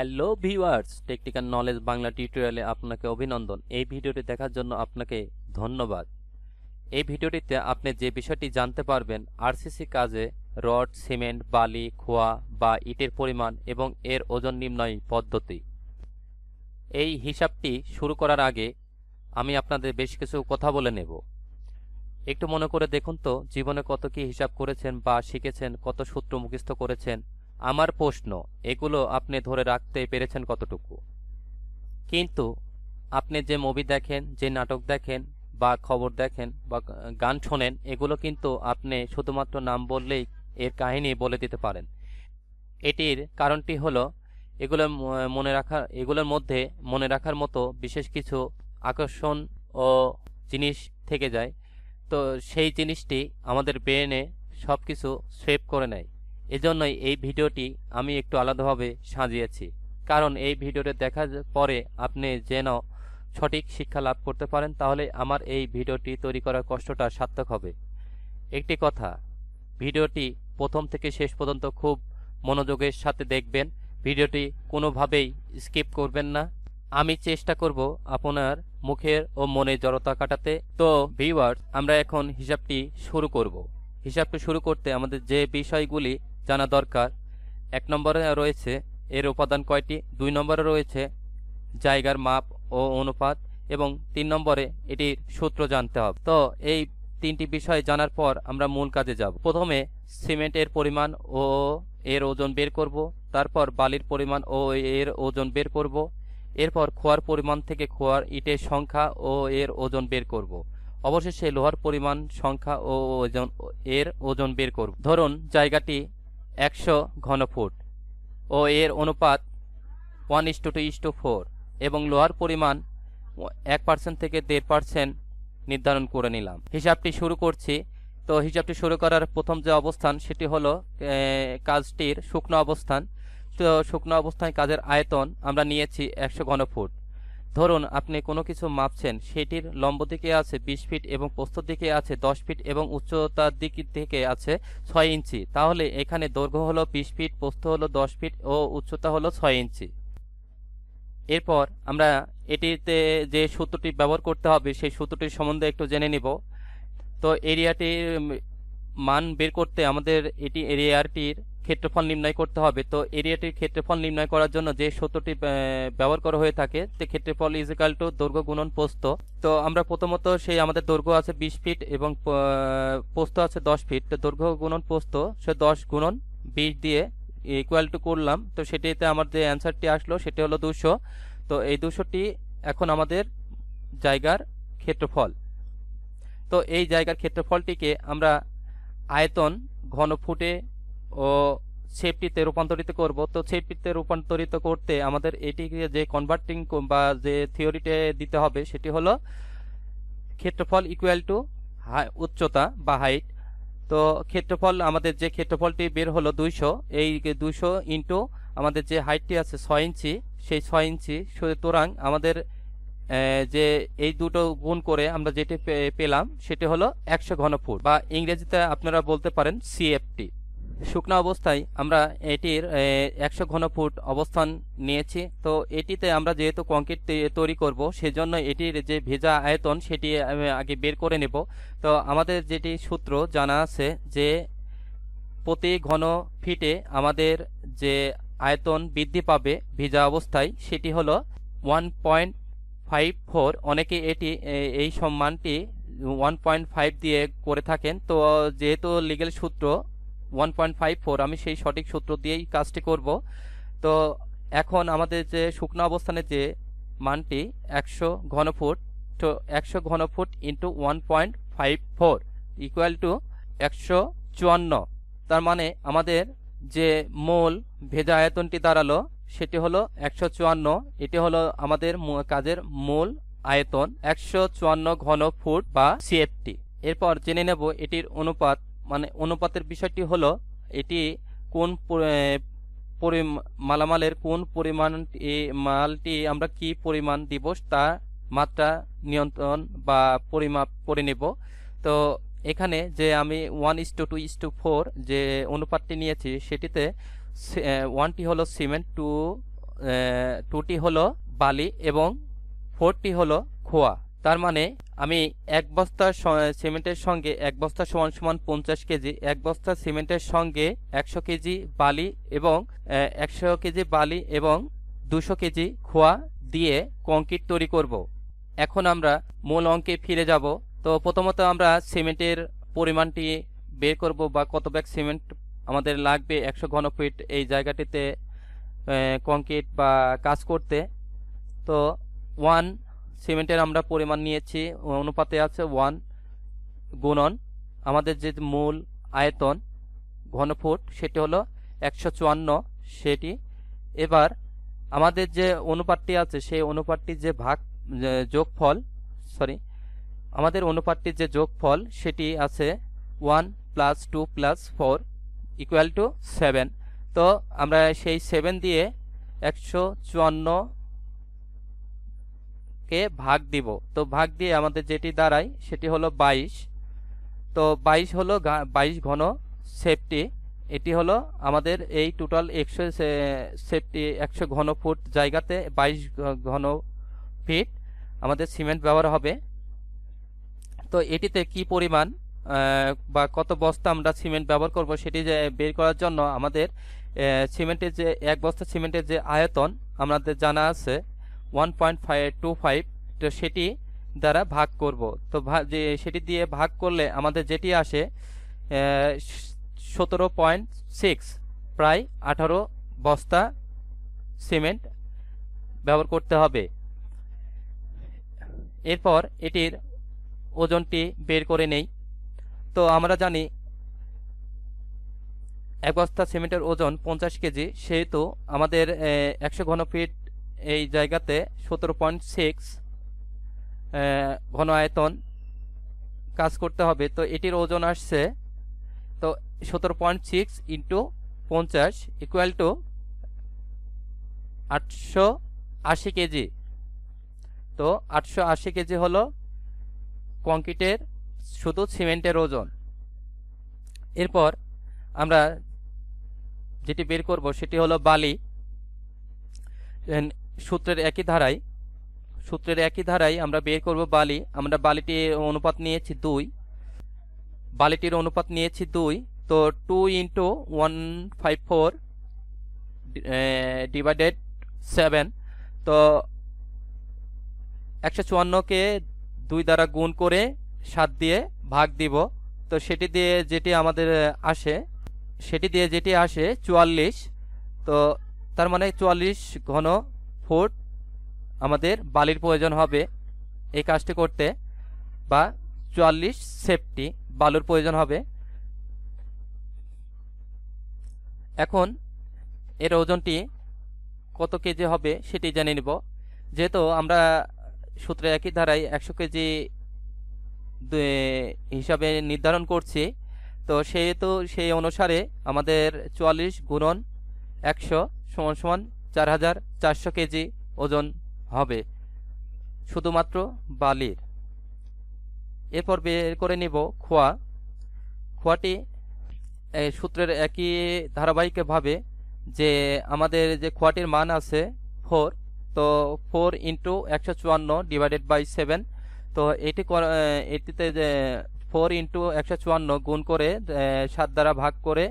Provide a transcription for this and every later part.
Hello viewers technical knowledge Bangla টিউটোরিয়ালে আপনাকে অভিনন্দন এই ভিডিওটি দেখার জন্য আপনাকে ধন্যবাদ এই ভিডিওটিতে আপনি যে বিষয়টি জানতে পারবেন আরসিসি কাজে রড সিমেন্ট বালি খোয়া বা ইটের পরিমাণ এবং এর ওজন নির্ণয় পদ্ধতি এই হিসাবটি শুরু করার আগে আমি আপনাদের বেশ কিছু কথা বলে নেব একটু মনে করে দেখুন তো জীবনে কত কি হিসাব করেছেন বা শিখেছেন কত সূত্র মুখস্থ করেছেন আমার প্রশ্ন এগুলো আপনি ধরে রাখতে পেরেছেন কতটুকু কিন্তু আপনি যে মুভি দেখেন যে নাটক দেখেন বা খবর দেখেন বা গান শোনেন এগুলো কিন্তু আপনি শুধুমাত্র নাম বললেই এর কাহিনী বলে দিতে পারেন এটির কারণটি হলো এগুলো মনে রাখা এগুলোর মধ্যে মনে রাখার মতো বিশেষ কিছু আকর্ষণ ও জিনিস থেকে যায় তো সেই জিনিসটি আমাদের ব্রেনে সব কিছু সেভ করে নেয় এজন্যই এই ভিডিওটি আমি একটু আলাদাভাবে সাজিয়েছি কারণ এই ভিডিওটি দেখার পরে আপনি যেন সঠিক শিক্ষা লাভ করতে পারেন তাহলে আমার এই ভিডিওটি তৈরি করার কষ্টটা সার্থক হবে একটি কথা ভিডিওটি প্রথম থেকে শেষ পর্যন্ত খুব মনোযোগের সাথে দেখবেন ভিডিওটি কোনোভাবেই স্কিপ করবেন না আমি চেষ্টা করব আপনার মুখের ও মনে জড়তা কাটাতে তো ভিউয়ার্স আমরা এখন হিসাবটি শুরু করব হিসাবটি শুরু করতে আমাদের যে বিষয়গুলি জানা দরকার এক নম্বরে রয়েছে এর উপাদান কয়টি দুই নম্বরে রয়েছে জায়গার মাপ ও অনুপাত এবং তিন নম্বরে এটির সূত্র জানতে হবে তো এই তিনটি বিষয় জানার পর আমরা মূল কাজে যাব প্রথমে সিমেন্টের পরিমাণ ও এর ওজন বের করব তারপর বালির পরিমাণ ও এর ওজন বের করব এরপর খোয়ার পরিমাণ থেকে খোয়ার ইটের সংখ্যা ও এর ওজন বের করব অবশেষে লোহার পরিমাণ সংখ্যা ও ওজন এর ওজন বের করব ধরুন জায়গাটি একশো ঘনফুট ও এর অনুপাত one is to two is to four এবং লোহার পরিমাণ এক পার্সেন্ট থেকে দেড় পার্সেন্ট নির্ধারণ করে নিলাম হিসাবটি শুরু করছি তো হিসাবটি শুরু করার প্রথম যে অবস্থান সেটি হলো কাজটির শুকনো অবস্থান তো শুকনো অবস্থায় কাজের আয়তন আমরা নিয়েছি একশো ঘনফুট ধরুন আপনি কোনো কিছু মাপছেন সেটির লম্ব দিকে আছে ২০ ফিট এবং প্রস্থ দিকে আছে ১০ ফিট এবং উচ্চতার দিক থেকে আছে ৬ ইঞ্চি তাহলে এখানে দৈর্ঘ্য হলো ২০ ফিট প্রস্থ হলো ১০ ফিট ও উচ্চতা হলো ৬ ইঞ্চি এরপর আমরা এটিতে যে সূত্রটি ব্যবহার করতে হবে সেই সূত্রটির সম্বন্ধে একটু জেনে নিব তো এরিয়াটির মান বের করতে আমাদের এটি এরিয়াটির ক্ষেত্রফল নির্ণয় করতে হবে তো এরিয়াটির ক্ষেত্রফল নির্ণয় করার জন্য যে সূত্রটি ব্যবহার করা হয়ে থাকে তো ক্ষেত্রফল ইজিক্যাল টু দৈর্ঘ্য গুণন পোস্ত তো আমরা প্রথমত সেই আমাদের দৈর্ঘ্য আছে বিশ ফিট এবং পোস্ত আছে দশ ফিট তো দৈর্ঘ্য গুণন পোস্ত সে দশ গুণন বিশ দিয়ে ইকুয়াল টু করলাম তো সেটিতে আমার যে অ্যান্সারটি আসলো সেটি হলো দুশো তো এই দুশোটি এখন আমাদের জায়গার ক্ষেত্রফল তো এই জায়গার ক্ষেত্রফলটিকে আমরা আয়তন ঘন ফুটে ও সেপটিতে রূপান্তরিত করব তো সেপটিতে রূপান্তরিত করতে আমাদের এটিকে যে কনভার্টিং বা যে থিওরিটে দিতে হবে সেটি হলো ক্ষেত্রফল ইকুয়াল টু উচ্চতা বা হাইট তো ক্ষেত্রফল আমাদের যে ক্ষেত্রফলটি বের হলো দুইশো এই দুইশো ইন্টু আমাদের যে হাইটটি আছে ছয় ইঞ্চি সেই ছয় ইঞ্চি সুতরাং আমাদের যে এই দুটো গুণ করে আমরা যেটি পেলাম সেটি হলো একশো ঘনফুট বা ইংরেজিতে আপনারা বলতে পারেন সিএফটি শুকনো অবস্থায় আমরা এটির একশো ঘন ফুট অবস্থান নিয়েছি তো এটিতে আমরা যেহেতু কংক্রিট তৈরি করব সেজন্য এটির যে ভেজা আয়তন সেটি আগে বের করে নেব তো আমাদের যেটি সূত্র জানা আছে যে প্রতি ঘন ফিটে আমাদের যে আয়তন বৃদ্ধি পাবে ভিজা অবস্থায় সেটি হলো ওয়ান পয়েন্ট ফাইভ ফোর অনেকে এটি এই সম্মানটি ওয়ান পয়েন্ট ফাইভ দিয়ে করে থাকেন তো যেহেতু লিগেল সূত্র ওয়ান পয়েন্ট ফাইভ ফোর আমি সেই সঠিক সূত্র দিয়েই কাজটি করব তো এখন আমাদের যে শুকনো অবস্থানে যে মানটি একশো ঘনফুট তো একশো ঘনফুট into one point five four equal to একশো চুয়ান্ন তার মানে আমাদের যে মূল ভেজা আয়তনটি দাঁড়ালো সেটি হলো একশো চুয়ান্ন এটি হলো আমাদের কাজের মূল আয়তন একশো চুয়ান্ন ঘন ফুট বা সিএফটি এরপর জেনে নেব এটির অনুপাত মানে অনুপাতের বিষয়টি হলো এটি কোন মালামালের কোন পরিমাণ মালটি আমরা কি পরিমাণ দিব তা মাত্রা নিয়ন্ত্রণ বা পরিমাপ করে নেব তো এখানে যে আমি one is to two is to four যে অনুপাতটি নিয়েছি সেটিতে ওয়ানটি হলো সিমেন্ট টু টুটি হলো বালি এবং ফোরটি হলো খোয়া তার মানে আমি এক বস্তা সিমেন্টের সঙ্গে এক বস্তা সমান সমান পঞ্চাশ কেজি এক বস্তা সিমেন্টের সঙ্গে একশো কেজি বালি এবং একশো কেজি বালি এবং দুশো কেজি খোয়া দিয়ে কংক্রিট তৈরি করব। এখন আমরা মূল অঙ্কে ফিরে যাব তো প্রথমত আমরা সিমেন্টের পরিমাণটি বের করব বা কত ব্যাগ সিমেন্ট আমাদের লাগবে একশো ঘন ফিট এই জায়গাটিতে কংক্রিট বা কাজ করতে তো ওয়ান সিমেন্টের আমরা পরিমাণ নিয়েছি অনুপাতে আছে ওয়ান গুণন আমাদের যে মূল আয়তন ঘনফুট সেটি হলো একশো সেটি এবার আমাদের যে অনুপাতটি আছে সেই অনুপাতটির যে ভাগ যোগফল সরি আমাদের অনুপাতটির যে যোগফল সেটি আছে one plus two plus four equal to seven তো আমরা সেই সেভেন দিয়ে একশো চুয়ান্ন কে ভাগ দিব তো ভাগ দিয়ে আমাদের যেটি দাঁড়ায় সেটি হলো বাইশ তো বাইশ হলো বাইশ ঘন সেফটি এটি হলো আমাদের এই টোটাল একশো সেফটি একশো ঘন ফুট জায়গাতে বাইশ ঘন ফিট আমাদের সিমেন্ট ব্যবহার হবে তো এটিতে কি পরিমাণ বা কত বস্তা আমরা সিমেন্ট ব্যবহার করব সেটি যে বের করার জন্য আমাদের সিমেন্টের যে এক বস্তা সিমেন্টের যে আয়তন আমাদের জানা আছে one point five two five তো সেটি দ্বারা ভাগ করব তো যে সেটি দিয়ে ভাগ করলে আমাদের যেটি আসে সতেরো পয়েন্ট সিক্স প্রায় আঠারো বস্তা সিমেন্ট ব্যবহার করতে হবে এরপর এটির ওজনটি বের করে নেই তো আমরা জানি এক বস্তা সিমেন্টের ওজন পঞ্চাশ কেজি সেহেতু আমাদের একশো ঘন ফিট এই জায়গাতে সতেরো পয়েন্ট সিক্স ঘন আয়তন কাজ করতে হবে তো এটির ওজন আসছে তো সতেরো পয়েন্ট সিক্স ইন্টু পঞ্চাশ ইকুয়াল টু আটশো আশি কেজি তো আটশো আশি কেজি হল কংক্রিটের শুধু সিমেন্টের ওজন এরপর আমরা যেটি বের করব সেটি হলো বালি সূত্রের একই ধারায় সূত্রের একই ধারায় আমরা বের করব বালি আমরা বালিটির অনুপাত নিয়েছি দুই বালিটির অনুপাত নিয়েছি দুই তো two into one five four divided seven তো একশো চুয়ান্নকে দুই দ্বারা গুণ করে সাত দিয়ে ভাগ দিব তো সেটি দিয়ে যেটি আমাদের আসে সেটি দিয়ে যেটি আসে চুয়াল্লিশ তো তার মানে চুয়াল্লিশ ঘন ফুট আমাদের বালির প্রয়োজন হবে এই কাজটি করতে বা চুয়াল্লিশ সেফটি বালুর প্রয়োজন হবে এখন এর ওজনটি কত কেজি হবে সেটি জেনে নিব যেহেতু আমরা সূত্রে একই ধারায় একশো কেজি হিসাবে নির্ধারণ করছি তো সেহেতু সেই অনুসারে আমাদের চুয়াল্লিশ গুণন একশো সমান সমান চার হাজার চারশো কেজি ওজন হবে শুধুমাত্র বালির এরপর বের করে নিব খোয়া খোয়াটি সূত্রের একই ধারাবাহিকভাবে যে আমাদের যে খোয়াটির মান আছে ফোর তো ফোর ইন্টু একশো চুয়ান্ন ডিভাইডেড বাই সেভেন তো এটি এটিতে যে ফোর ইন্টু একশো চুয়ান্ন গুণ করে সাত দ্বারা ভাগ করে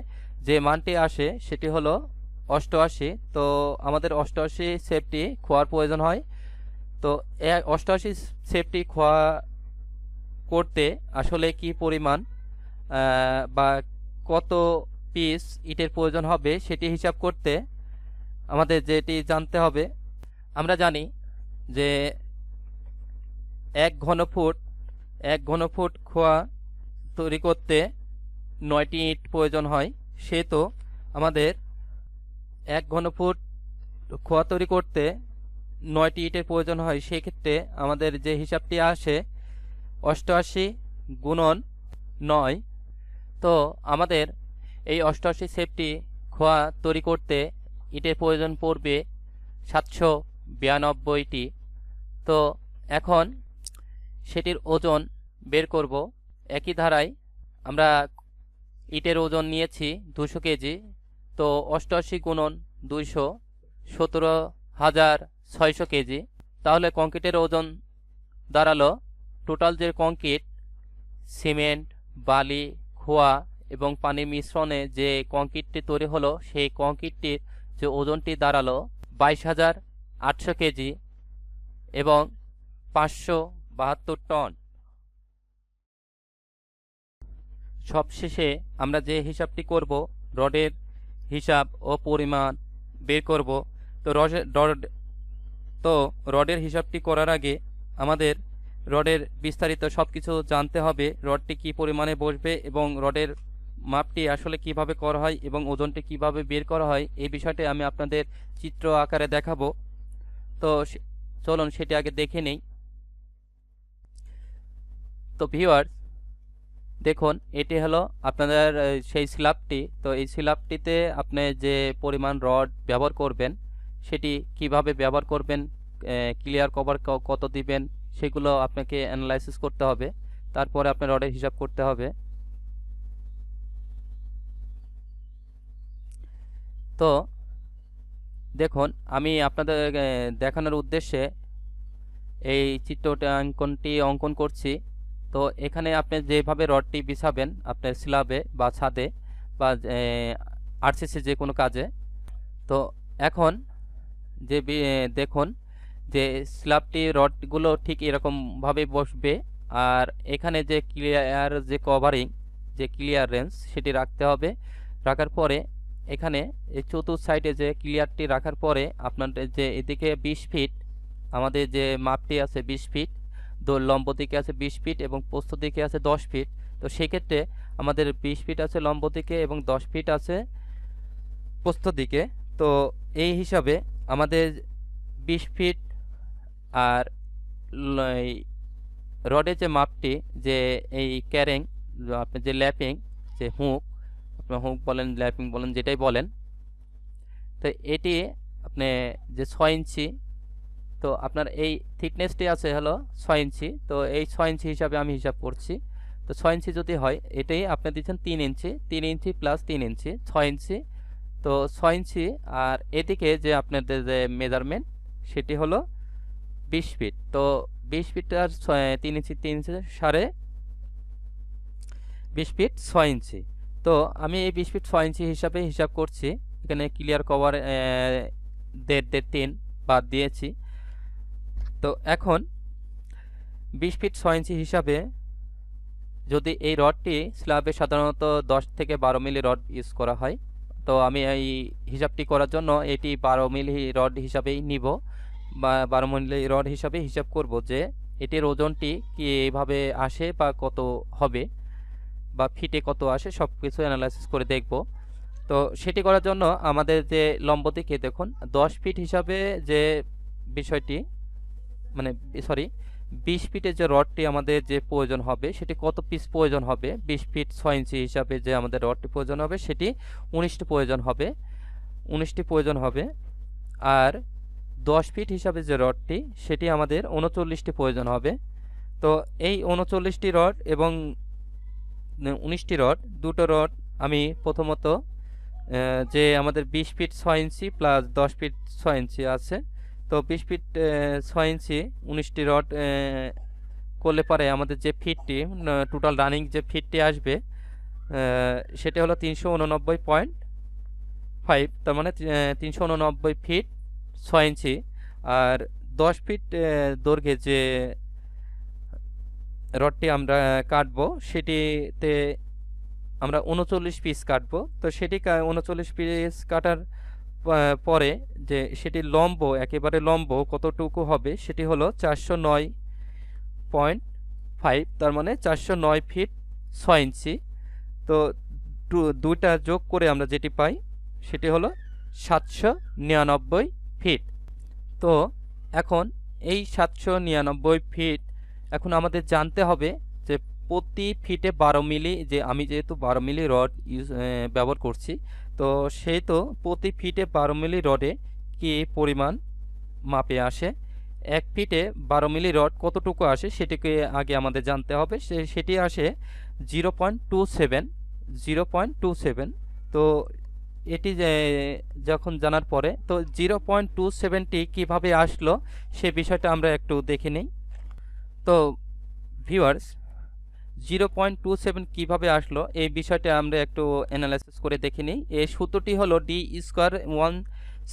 যে মানটি আসে সেটি হলো অষ্টআশি তো আমাদের অষ্টআশি সেফটি খোয়ার প্রয়োজন হয় তো অষ্টআশি সেফটি খোয়া করতে আসলে কি পরিমাণ বা কত পিস ইটের প্রয়োজন হবে সেটি হিসাব করতে আমাদের যেটি জানতে হবে আমরা জানি যে এক ঘনফুট এক ঘনফুট খোয়া তৈরি করতে নয়টি ইট প্রয়োজন হয় সে তো আমাদের এক ঘনফুট খোয়া তৈরি করতে নয়টি ইটের প্রয়োজন হয় সেক্ষেত্রে আমাদের যে হিসাবটি আসে অষ্টআশি গুণন নয় তো আমাদের এই অষ্টআশি সেপটি খোয়া তৈরি করতে ইটের প্রয়োজন পড়বে সাতশো বিরানব্বইটি তো এখন সেটির ওজন বের করব একই ধারায় আমরা ইটের ওজন নিয়েছি দুশো কেজি তো অষ্টআশি গুণন দুইশো সতেরো হাজার ছয়শো কেজি তাহলে কংক্রিটের ওজন দাঁড়ালো টোটাল যে কংক্রিট সিমেন্ট বালি খোয়া এবং পানি মিশ্রণে যে কংক্রিটটি তৈরি হলো সেই কংক্রিটটির যে ওজনটি দাঁড়ালো বাইশ হাজার আটশো কেজি এবং পাঁচশো বাহাত্তর টন সবশেষে আমরা যে হিসাবটি করব রডের হিসাব ও পরিমাণ বের করব তো রড তো রডের হিসাবটি করার আগে আমাদের রডের বিস্তারিত সব কিছু জানতে হবে রডটি কি পরিমাণে বসবে এবং রডের মাপটি আসলে কিভাবে করা হয় এবং ওজনটি কিভাবে বের করা হয় এই বিষয়টি আমি আপনাদের চিত্র আকারে দেখাবো তো চলুন সেটি আগে দেখে নেই তো ভিওয়ার্স দেখুন এটি হলো আপনাদের সেই স্ল্যাবটি তো এই স্ল্যাবটিতে আপনি যে পরিমাণ রড ব্যবহার করবেন সেটি কিভাবে ব্যবহার করবেন ক্লিয়ার কভার কত দিবেন সেগুলো আপনাকে অ্যানালাইসিস করতে হবে তারপরে আপনার রডের হিসাব করতে হবে তো দেখুন আমি আপনাদের দেখানোর উদ্দেশ্যে এই চিত্রটা অঙ্কনটি অঙ্কন করছি তো এখানে আপনি যেভাবে রডটি বিছাবেন আপনার স্লাবে বা ছাদে বা আরসিসি যে কোনো কাজে তো এখন যে দেখুন যে স্ল্যাবটি রডগুলো ঠিক এরকমভাবে বসবে আর এখানে যে ক্লিয়ার যে কভারিং যে ক্লিয়ারেন্স সেটি রাখতে হবে রাখার পরে এখানে এই চতুর্থ সাইডে যে ক্লিয়ারটি রাখার পরে আপনার যে এদিকে ২০ ফিট আমাদের যে মাপটি আছে ২০ ফিট লম্ব দিকে আছে বিশ ফিট এবং পোস্ত দিকে আছে দশ ফিট তো সেক্ষেত্রে আমাদের বিশ ফিট আছে লম্ব দিকে এবং দশ ফিট আছে প্রস্থ দিকে তো এই হিসাবে আমাদের বিশ ফিট আর রডের যে মাপটি যে এই ক্যারেং আপনি যে ল্যাপিং যে হুক আপনি হুক বলেন ল্যাপিং বলেন যেটাই বলেন তো এটি আপনি যে ছয় ইঞ্চি তো আপনার এই থিকনেসটি আছে হলো ছয় ইঞ্চি তো এই ছয় ইঞ্চি হিসাবে আমি হিসাব করছি তো ছয় ইঞ্চি যদি হয় এটাই আপনি দিচ্ছেন তিন ইঞ্চি তিন ইঞ্চি প্লাস তিন ইঞ্চি ছয় ইঞ্চি তো ছয় ইঞ্চি আর এদিকে যে আপনাদের যে মেজারমেন্ট সেটি হলো বিশ ফিট তো বিশ ফিট আর তিন ইঞ্চি তিন ইঞ্চি সাড়ে বিশ ফিট ছয় ইঞ্চি তো আমি এই বিশ ফিট ছয় ইঞ্চি হিসাবে হিসাব করছি এখানে ক্লিয়ার কভার দেড় দেড় তিন বাদ দিয়েছি তো এখন বিশ ফিট ছয় ইঞ্চি হিসাবে যদি এই রডটি স্ল্যাবে সাধারণত দশ থেকে বারো মিলি রড ইউজ করা হয় তো আমি এই হিসাবটি করার জন্য এটি বারো মিলি রড হিসাবেই নিব বা বারো মিলি রড হিসাবে হিসাব করব যে এটির ওজনটি কি এইভাবে আসে বা কত হবে বা ফিটে কত আসে সব কিছু অ্যানালাইসিস করে দেখব তো সেটি করার জন্য আমাদের যে লম্বতি কে দেখুন দশ ফিট হিসাবে যে বিষয়টি মানে সরি বিশ ফিটের যে রডটি আমাদের যে প্রয়োজন হবে সেটি কত পিস প্রয়োজন হবে বিশ ফিট ছয় ইঞ্চি হিসাবে যে আমাদের রডটি প্রয়োজন হবে সেটি উনিশটি প্রয়োজন হবে উনিশটি প্রয়োজন হবে আর দশ ফিট হিসাবে যে রডটি সেটি আমাদের উনচল্লিশটি প্রয়োজন হবে তো এই উনচল্লিশটি রড এবং উনিশটি রড দুটো রড আমি প্রথমত যে আমাদের বিশ ফিট ছয় ইঞ্চি প্লাস দশ ফিট ছয় ইঞ্চি আছে তো বিশ ফিট ছয় ইঞ্চি উনিশটি রড করলে পরে আমাদের যে ফিটটি টোটাল রানিং যে ফিটটি আসবে সেটি হলো তিনশো উননব্বই পয়েন্ট ফাইভ তার মানে তিনশো উননব্বই ফিট ছয় ইঞ্চি আর দশ ফিট দৈর্ঘ্যে যে রডটি আমরা কাটব সেটিতে আমরা উনচল্লিশ পিস কাটবো তো সেটি উনচল্লিশ পিস কাটার পরে যে সেটি লম্ব একেবারে লম্ব কতটুকু হবে সেটি হলো চারশো নয় পয়েন্ট ফাইভ তার মানে চারশো নয় ফিট ছয় ইঞ্চি তো দুইটা যোগ করে আমরা যেটি পাই সেটি হলো সাতশো নিরানব্বই ফিট তো এখন এই সাতশো নিরানব্বই ফিট এখন আমাদের জানতে হবে যে প্রতি ফিটে বারো মিলি যে আমি যেহেতু বারো মিলি রড ইউজ ব্যবহার করছি তো সেই তো প্রতি ফিটে বারো মিলি রডে কি পরিমাণ মাপে আসে এক ফিটে বারো মিলি রড কতটুকু আসে সেটিকে আগে আমাদের জানতে হবে সেটি আসে zero point two seven zero point two seven তো এটি যখন জানার পরে তো জিরো পয়েন্ট টু সেভেনটি কীভাবে আসলো সে বিষয়টা আমরা একটু দেখে নিই তো viewers zero point two seven কীভাবে আসলো এই বিষয়টা আমরা একটু অ্যানালাইসিস করে দেখে নিই এই সূত্রটি হলো D square one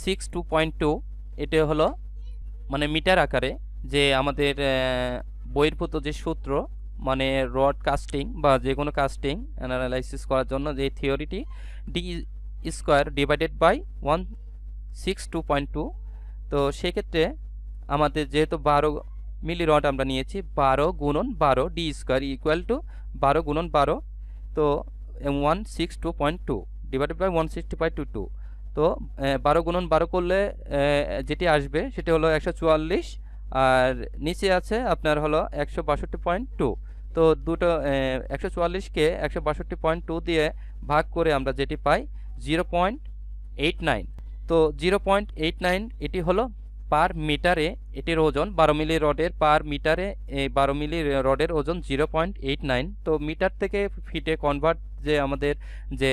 six two point two এটা হলো মানে মিটার আকারে যে আমাদের বহির্ভূত যে সূত্র মানে রড কাস্টিং বা যে কোনো কাস্টিং অ্যানালাইসিস করার জন্য যে থিওরিটি D square divided by one six two point two তো সেক্ষেত্রে আমাদের যেহেতু বারো মিলি রড আমরা নিয়েছি বারো গুণন বারো ডি স্কোয়ার ইকুয়াল টু বারো গুণন বারো তো one six two point two divided by one sixty by two two তো বারো গুণন বারো করলে যেটি আসবে সেটি হলো একশো চুয়াল্লিশ আর নিচে আছে আপনার হলো একশো বাষট্টি পয়েন্ট টু তো দুটো একশো চুয়াল্লিশকে একশো বাষট্টি পয়েন্ট টু দিয়ে ভাগ করে আমরা যেটি পাই জিরো পয়েন্ট এইট নাইন তো জিরো পয়েন্ট এইট নাইন এটি হলো পার মিটারে এটির ওজন বারো মিলি রডের পার মিটারে বারো মিলি রডের ওজন জিরো পয়েন্ট এইট নাইন তো মিটার থেকে ফিটে কনভার্ট যে আমাদের যে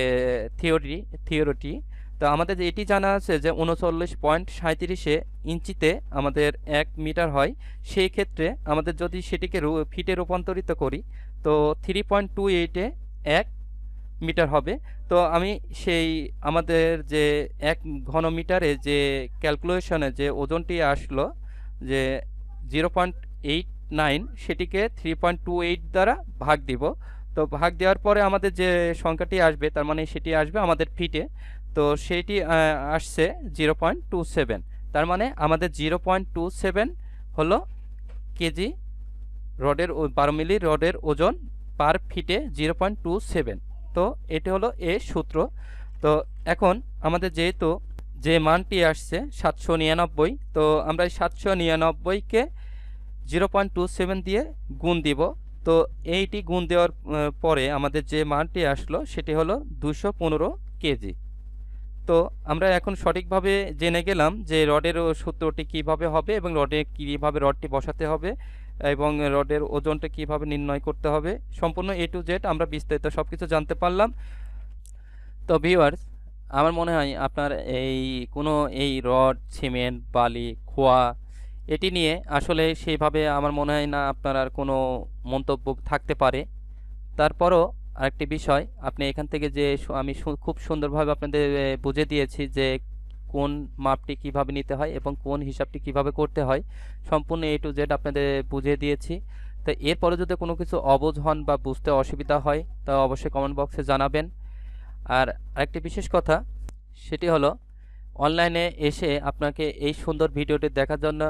থিওরি থিওরিটি তো আমাদের এটি জানা আছে যে উনচল্লিশ পয়েন্ট সাঁত্রিশে ইঞ্চিতে আমাদের এক মিটার হয় সেই ক্ষেত্রে আমাদের যদি সেটিকে ফিটে রূপান্তরিত করি তো থ্রি পয়েন্ট টু এইটে এক মিটার হবে তো আমি সেই আমাদের যে এক ঘনমিটারে যে ক্যালকুলেশনে যে ওজনটি আসলো যে জিরো পয়েন্ট এইট নাইন সেটিকে থ্রি পয়েন্ট টু এইট দ্বারা ভাগ দিব তো ভাগ দেওয়ার পরে আমাদের যে সংখ্যাটি আসবে তার মানে সেটি আসবে আমাদের ফিটে তো সেটি আসছে জিরো পয়েন্ট টু সেভেন তার মানে আমাদের জিরো পয়েন্ট টু সেভেন হলো কেজি রডের বারো মিলি রডের ওজন পার ফিটে জিরো পয়েন্ট টু সেভেন তো এটি হলো এ সূত্র তো এখন আমাদের যেহেতু যে মানটি আসছে সাতশো নিরানব্বই তো আমরা এই সাতশো নিরানব্বইকে জিরো পয়েন্ট টু সেভেন দিয়ে গুণ দিব তো এইটি গুণ দেওয়ার পরে আমাদের যে মানটি আসলো সেটি হলো দুশো পনেরো কেজি তো আমরা এখন সঠিকভাবে জেনে গেলাম যে রডের সূত্রটি কিভাবে হবে এবং রডে কীভাবে রডটি বসাতে হবে এবং রডের ওজনটা কিভাবে নির্ণয় করতে হবে সম্পূর্ণ এ টু জেড আমরা বিস্তারিত সব কিছু জানতে পারলাম তো ভিওয়ার্স আমার মনে হয় আপনার এই কোনো এই রড সিমেন্ট বালি খোয়া এটি নিয়ে আসলে সেইভাবে আমার মনে হয় না আপনার আর কোনো মন্তব্য থাকতে পারে তারপরও আরেকটি বিষয় আপনি এখান থেকে যে আমি খুব সুন্দরভাবে আপনাদের বুঝে দিয়েছি যে কোন মাপটি কিভাবে নিতে হয় এবং কোন হিসাবটি কিভাবে করতে হয় সম্পূর্ণ এ টু জেড আপনাদের বুঝিয়ে দিয়েছি তো এরপরে যদি কোনো কিছু অবোধ হন বা বুঝতে অসুবিধা হয় তা অবশ্যই কমেন্ট বক্সে জানাবেন আর আরেকটি বিশেষ কথা সেটি হলো অনলাইনে এসে আপনাকে এই সুন্দর ভিডিওটি দেখার জন্য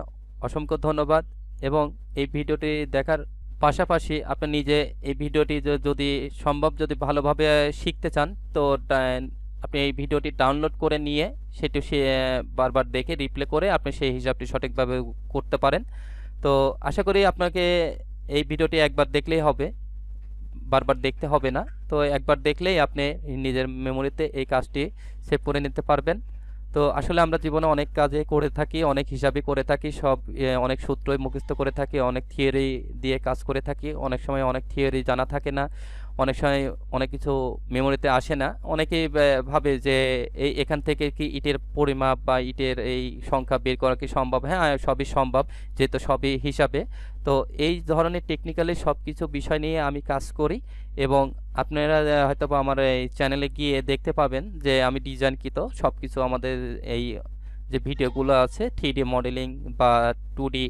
অসংখ্য ধন্যবাদ এবং এই ভিডিওটি দেখার পাশাপাশি আপনি নিজে এই ভিডিওটি যদি সম্ভব যদি ভালোভাবে শিখতে চান তো আপনি এই ভিডিওটি ডাউনলোড করে নিয়ে সেটি সে বারবার দেখে রিপ্লে করে আপনি সেই হিসাবটি সঠিকভাবে করতে পারেন তো আশা করি আপনাকে এই ভিডিওটি একবার দেখলেই হবে বারবার দেখতে হবে না তো একবার দেখলেই আপনি নিজের মেমোরিতে এই কাজটি সেভ করে নিতে পারবেন তো আসলে আমরা জীবনে অনেক কাজে করে থাকি অনেক হিসাবে করে থাকি সব অনেক সূত্রই মুখস্থ করে থাকি অনেক থিওরি দিয়ে কাজ করে থাকি অনেক সময় অনেক থিওরি জানা থাকে না অনেক সময় অনেক কিছু মেমোরিতে আসে না অনেকেই ভাবে যে এই এখান থেকে কি ইটের পরিমাপ বা ইটের এই সংখ্যা বের করা কি সম্ভব হ্যাঁ সবই সম্ভব যেহেতু সবই হিসাবে তো এই ধরনের টেকনিক্যালি সব কিছু বিষয় নিয়ে আমি কাজ করি এবং আপনারা হয়তো আমার এই চ্যানেলে গিয়ে দেখতে পাবেন যে আমি ডিজাইনকৃত সব কিছু আমাদের এই যে ভিডিওগুলো আছে থ্রি ডি মডেলিং বা টু ডি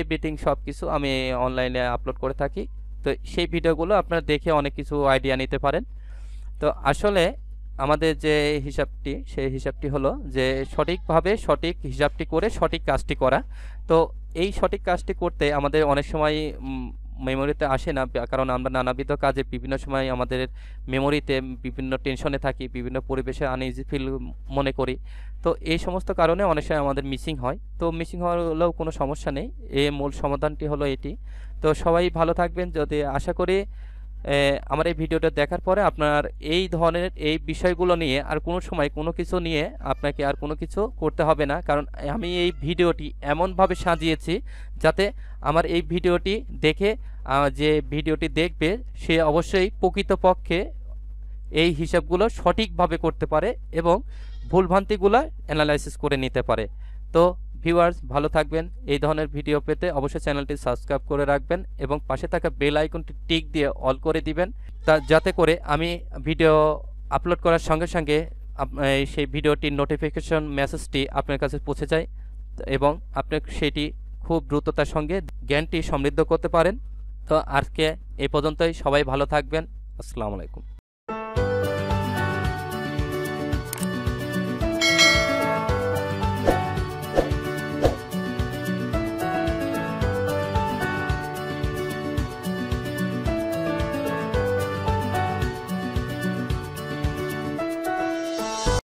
এডিটিং সব কিছু আমি অনলাইনে আপলোড করে থাকি তো সেই ভিডিওগুলো আপনারা দেখে অনেক কিছু আইডিয়া নিতে পারেন তো আসলে আমাদের যে হিসাবটি সেই হিসাবটি হলো যে সঠিকভাবে সঠিক হিসাবটি করে সঠিক কাজটি করা তো এই সঠিক কাজটি করতে আমাদের অনেক সময় মেমোরিতে আসে না কারণ আমরা নানাবিধ কাজে বিভিন্ন সময় আমাদের মেমোরিতে বিভিন্ন টেনশনে থাকি বিভিন্ন পরিবেশে আনইজি ফিল মনে করি তো এই সমস্ত কারণে অনেক সময় আমাদের মিসিং হয় তো মিসিং হওয়ার হলেও কোনো সমস্যা নেই এ মূল সমাধানটি হলো এটি তো সবাই ভালো থাকবেন যদি আশা করি আমার এই ভিডিওটা দেখার পরে আপনার এই ধরনের এই বিষয়গুলো নিয়ে আর কোনো সময় কোনো কিছু নিয়ে আপনাকে আর কোনো কিছু করতে হবে না কারণ আমি এই ভিডিওটি এমনভাবে সাজিয়েছি যাতে আমার এই ভিডিওটি দেখে যে ভিডিওটি দেখবে সে অবশ্যই প্রকৃতপক্ষে এই হিসাবগুলো সঠিকভাবে করতে পারে এবং ভুলভ্রান্তিগুলো অ্যানালাইসিস করে নিতে পারে তো ভিউয়ার্স ভালো থাকবেন এই ধরনের ভিডিও পেতে অবশ্যই চ্যানেলটি সাবস্ক্রাইব করে রাখবেন এবং পাশে থাকা বেল আইকনটি টিক দিয়ে অল করে দিবেন তা যাতে করে আমি ভিডিও আপলোড করার সঙ্গে সঙ্গে সেই ভিডিওটির নোটিফিকেশন মেসেজটি আপনার কাছে পৌঁছে যায় এবং আপনি সেটি খুব দ্রুততার সঙ্গে জ্ঞানটি সমৃদ্ধ করতে পারেন তো আজকে এ পর্যন্তই সবাই ভালো থাকবেন আসসালামু আলাইকুম